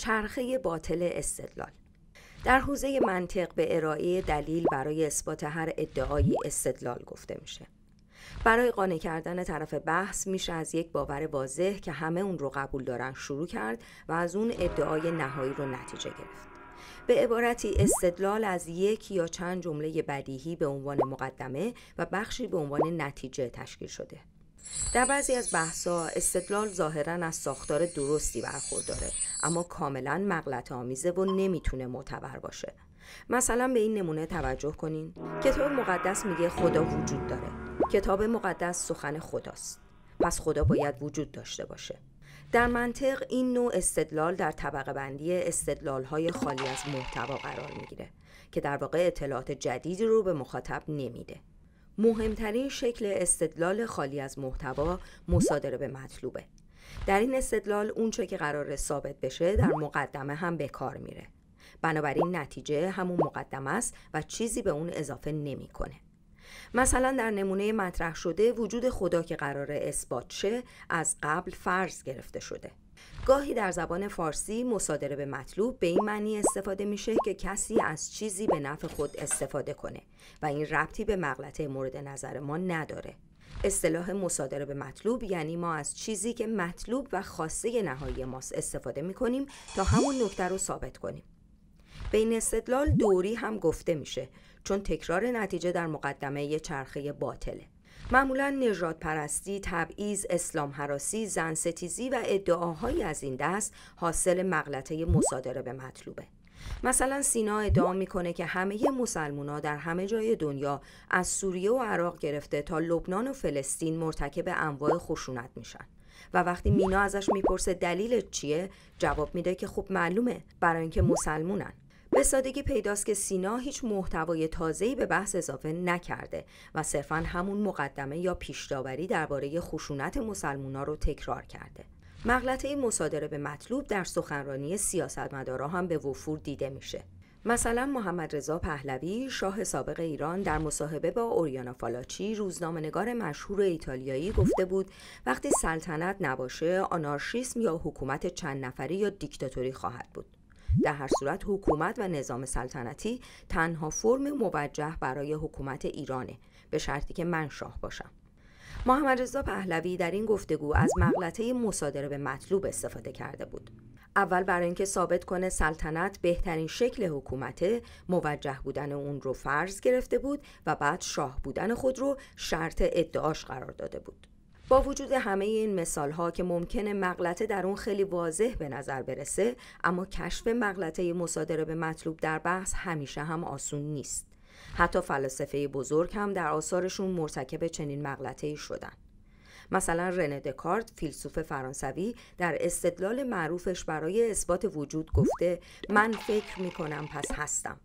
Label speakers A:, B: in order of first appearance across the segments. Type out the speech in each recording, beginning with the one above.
A: چرخه باطل استدلال در حوزه منطق به ارائه دلیل برای اثبات هر ادعایی استدلال گفته میشه برای قانع کردن طرف بحث میشه از یک باور واضح که همه اون رو قبول دارن شروع کرد و از اون ادعای نهایی رو نتیجه گرفت به عبارتی استدلال از یک یا چند جمله بدیهی به عنوان مقدمه و بخشی به عنوان نتیجه تشکیل شده در بعضی از بحث‌ها استدلال ظاهرا از ساختار درستی برخورداره اما کاملا مغلط آمیزه و نمیتونه معتبر باشه مثلا به این نمونه توجه کنین کتاب مقدس میگه خدا وجود داره کتاب مقدس سخن خداست پس خدا باید وجود داشته باشه در منطق این نوع استدلال در طبقه بندی استدلال های خالی از محتوا قرار میگیره که در واقع اطلاعات جدیدی رو به مخاطب نمیده مهمترین شکل استدلال خالی از محتوا مصادره به مطلوبه در این استدلال اونچه که قرار ثابت بشه در مقدمه هم به کار میره بنابراین نتیجه همون مقدمه است و چیزی به اون اضافه نمیکنه مثلا در نمونه مطرح شده وجود خدا که قرار اثبات شه از قبل فرض گرفته شده گاهی در زبان فارسی مصادره به مطلوب به این معنی استفاده میشه که کسی از چیزی به نفع خود استفاده کنه و این ربطی به مغلطه مورد نظر ما نداره اصطلاح مصادره به مطلوب یعنی ما از چیزی که مطلوب و خاصه نهایی ماست استفاده می کنیم تا همون نکته رو ثابت کنیم به این استدلال دوری هم گفته میشه چون تکرار نتیجه در مقدمه یه چرخه باطله معمولا نجات پرستی، تبعیض، اسلام حراسی، زن ستیزی و ادعاهایی از این دست حاصل مغلطه مصادره به مطلوبه. مثلا سینا ادعا میکنه که همه مسلمونا در همه جای دنیا از سوریه و عراق گرفته تا لبنان و فلسطین مرتکب انواع خشونت میشن و وقتی مینا ازش میپرسه دلیل چیه جواب میده که خب معلومه برای اینکه مسلمونن به سادگی پیداست که سینا هیچ محتوای تازه‌ای به بحث اضافه نکرده و صرفا همون مقدمه یا پیشداوری درباره خشونت مسلمونا رو تکرار کرده. مغلطه مصادره به مطلوب در سخنرانی سیاستمدارا هم به وفور دیده میشه. مثلا محمد رضا پهلوی شاه سابق ایران در مصاحبه با اوریانا فالاچی روزنامه‌نگار مشهور ایتالیایی گفته بود وقتی سلطنت نباشه آنارشیسم یا حکومت چند نفری یا دیکتاتوری خواهد بود در هر صورت حکومت و نظام سلطنتی تنها فرم موجه برای حکومت ایرانه به شرطی که من شاه باشم محمد رضا پهلوی در این گفتگو از مغلطه مصادره به مطلوب استفاده کرده بود اول برای اینکه ثابت کنه سلطنت بهترین شکل حکومت موجه بودن اون رو فرض گرفته بود و بعد شاه بودن خود رو شرط ادعاش قرار داده بود با وجود همه این مثال ها که ممکنه مغلطه در اون خیلی واضح به نظر برسه اما کشف مغلطه مصادره به مطلوب در بحث همیشه هم آسون نیست حتی فلاسفه بزرگ هم در آثارشون مرتکب چنین مغلطه ای شدن مثلا رنه دکارت فیلسوف فرانسوی در استدلال معروفش برای اثبات وجود گفته من فکر می کنم پس هستم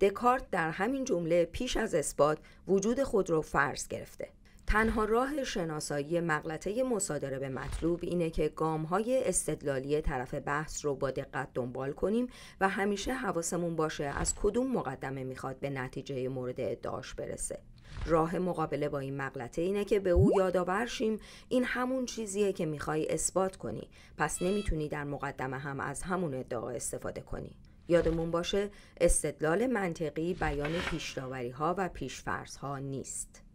A: دکارت در همین جمله پیش از اثبات وجود خود را فرض گرفته تنها راه شناسایی مغلطه مصادره به مطلوب اینه که گام های استدلالی طرف بحث رو با دقت دنبال کنیم و همیشه حواسمون باشه از کدوم مقدمه میخواد به نتیجه مورد ادعاش برسه. راه مقابله با این مغلطه اینه که به او یادآور شیم این همون چیزیه که میخوای اثبات کنی پس نمیتونی در مقدمه هم از همون ادعا استفاده کنی یادمون باشه استدلال منطقی بیان پیشداوری ها و پیشفرض ها نیست